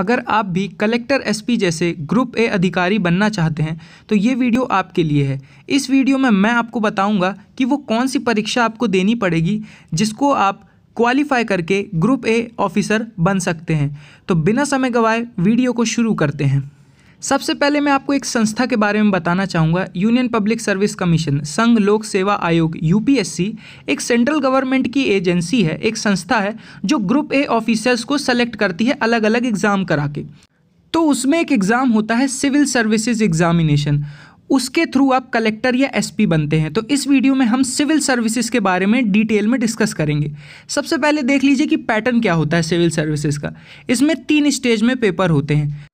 अगर आप भी कलेक्टर एसपी जैसे ग्रुप ए अधिकारी बनना चाहते हैं तो ये वीडियो आपके लिए है इस वीडियो में मैं आपको बताऊंगा कि वो कौन सी परीक्षा आपको देनी पड़ेगी जिसको आप क्वालिफाई करके ग्रुप ए ऑफिसर बन सकते हैं तो बिना समय गवाए वीडियो को शुरू करते हैं सबसे पहले मैं आपको एक संस्था के बारे में बताना चाहूँगा यूनियन पब्लिक सर्विस कमीशन संघ लोक सेवा आयोग यूपीएससी एक सेंट्रल गवर्नमेंट की एजेंसी है एक संस्था है जो ग्रुप ए ऑफिसर्स को सेलेक्ट करती है अलग अलग एग्ज़ाम करा के तो उसमें एक एग्ज़ाम होता है सिविल सर्विसेज एग्जामिनेशन उसके थ्रू आप कलेक्टर या एसपी बनते हैं तो इस वीडियो में हम सिविल सर्विसेज के बारे में डिटेल में डिस्कस करेंगे सबसे पहले देख लीजिए कि पैटर्न क्या होता है सिविल सर्विसेज का इसमें तीन स्टेज में पेपर होते हैं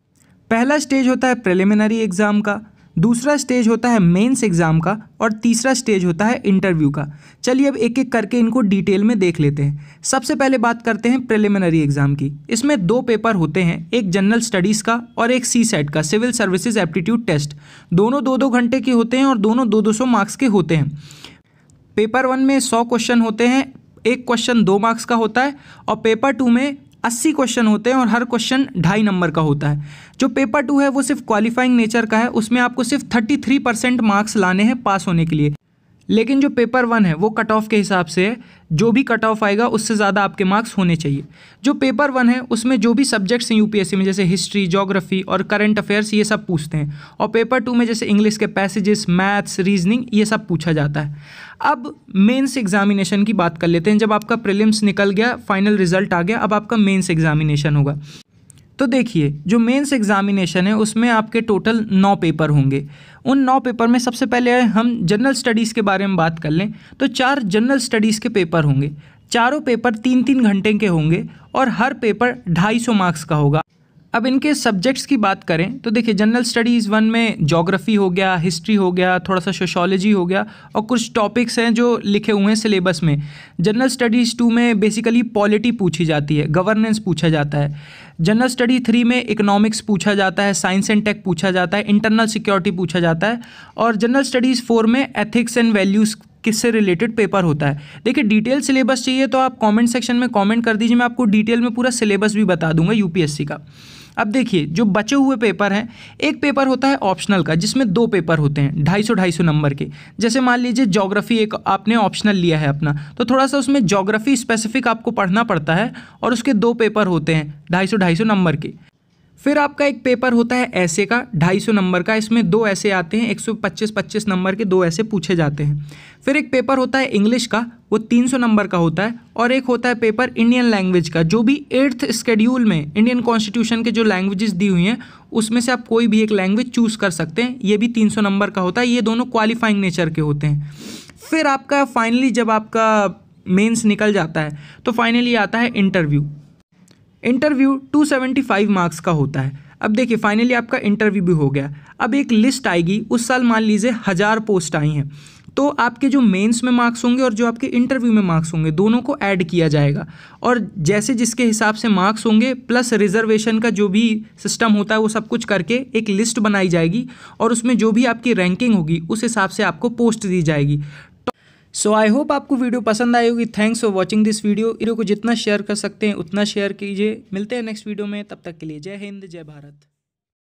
पहला स्टेज होता है प्रेलिमिनरी एग्ज़ाम का दूसरा स्टेज होता है मेंस एग्ज़ाम का और तीसरा स्टेज होता है इंटरव्यू का चलिए अब एक एक करके इनको डिटेल में देख लेते हैं सबसे पहले बात करते हैं प्रेलिमिनरी एग्ज़ाम की इसमें दो पेपर होते हैं एक जनरल स्टडीज़ का और एक सी सेट e का सिविल सर्विसेज एप्टीट्यूड टेस्ट दोनों दो दो घंटे के होते हैं और दोनों दो दो सौ मार्क्स के होते हैं पेपर वन में सौ क्वेश्चन होते हैं एक क्वेश्चन दो मार्क्स का होता है और पेपर टू में अस्सी क्वेश्चन होते हैं और हर क्वेश्चन ढाई नंबर का होता है जो पेपर टू है वो सिर्फ क्वालिफाइंग नेचर का है उसमें आपको सिर्फ थर्टी थ्री परसेंट मार्क्स लाने हैं पास होने के लिए लेकिन जो पेपर वन है वो कट ऑफ के हिसाब से है जो भी कट ऑफ आएगा उससे ज़्यादा आपके मार्क्स होने चाहिए जो पेपर वन है उसमें जो भी सब्जेक्ट्स हैं यूपीएससी में जैसे हिस्ट्री जोग्राफी और करंट अफेयर्स ये सब पूछते हैं और पेपर टू में जैसे इंग्लिश के पैसेजेस मैथ्स रीजनिंग ये सब पूछा जाता है अब मेन्स एग्जामिनेशन की बात कर लेते हैं जब आपका प्रिलिम्स निकल गया फाइनल रिजल्ट आ गया अब आपका मेन्स एग्जामिनेशन होगा तो देखिए जो मेंस एग्ज़ामिनेशन है उसमें आपके टोटल नौ पेपर होंगे उन नौ पेपर में सबसे पहले हम जनरल स्टडीज़ के बारे में बात कर लें तो चार जनरल स्टडीज़ के पेपर होंगे चारों पेपर तीन तीन घंटे के होंगे और हर पेपर ढाई सौ मार्क्स का होगा अब इनके सब्जेक्ट्स की बात करें तो देखिए जनरल स्टडीज़ वन में जोग्राफ़ी हो गया हिस्ट्री हो गया थोड़ा सा सोशोलॉजी हो गया और कुछ टॉपिक्स हैं जो लिखे हुए हैं सिलेबस में जनरल स्टडीज़ टू में बेसिकली पॉलिटी पूछी जाती है गवर्नेंस पूछा जाता है जनरल स्टडी थ्री में इकोनॉमिक्स पूछा जाता है साइंस एंड टेक पूछा जाता है इंटरनल सिक्योरिटी पूछा जाता है और जनरल स्टडीज़ फोर में एथिक्स एंड वैल्यूज़ किससे रिलेटेड पेपर होता है देखिए डिटेल सिलेबस चाहिए तो आप कमेंट सेक्शन में कमेंट कर दीजिए मैं आपको डिटेल में पूरा सिलेबस भी बता दूंगा यूपीएससी का अब देखिए जो बचे हुए पेपर हैं एक पेपर होता है ऑप्शनल का जिसमें दो पेपर होते हैं ढाई सौ ढाई सौ नंबर के जैसे मान लीजिए जोग्राफी एक आपने ऑप्शनल लिया है अपना तो थोड़ा सा उसमें जोग्राफी स्पेसिफिक आपको पढ़ना पड़ता है और उसके दो पेपर होते हैं ढाई सौ ढाई सौ नंबर के फिर आपका एक पेपर होता है ऐसे का 250 नंबर का इसमें दो ऐसे आते हैं 125 25 नंबर के दो ऐसे पूछे जाते हैं फिर एक पेपर होता है इंग्लिश का वो 300 नंबर का होता है और एक होता है पेपर इंडियन लैंग्वेज का जो भी एट्थ स्केड्यूल में इंडियन कॉन्स्टिट्यूशन के जो लैंग्वेजेस दी हुई हैं उसमें से आप कोई भी एक लैंग्वेज चूज़ कर सकते हैं ये भी 300 नंबर का होता है ये दोनों क्वालिफाइंग नेचर के होते हैं फिर आपका फाइनली जब आपका मेंस निकल जाता है तो फाइनली आता है इंटरव्यू इंटरव्यू 275 मार्क्स का होता है अब देखिए फाइनली आपका इंटरव्यू भी हो गया अब एक लिस्ट आएगी उस साल मान लीजिए हज़ार पोस्ट आई हैं तो आपके जो मेंस में मार्क्स होंगे और जो आपके इंटरव्यू में मार्क्स होंगे दोनों को ऐड किया जाएगा और जैसे जिसके हिसाब से मार्क्स होंगे प्लस रिजर्वेशन का जो भी सिस्टम होता है वो सब कुछ करके एक लिस्ट बनाई जाएगी और उसमें जो भी आपकी रैंकिंग होगी उस हिसाब से आपको पोस्ट दी जाएगी सो आई होप आपको वीडियो पसंद आई होगी thanks for watching this video video को जितना शेयर कर सकते हैं उतना शेयर कीजिए मिलते हैं नेक्स्ट वीडियो में तब तक के लिए जय हिंद जय भारत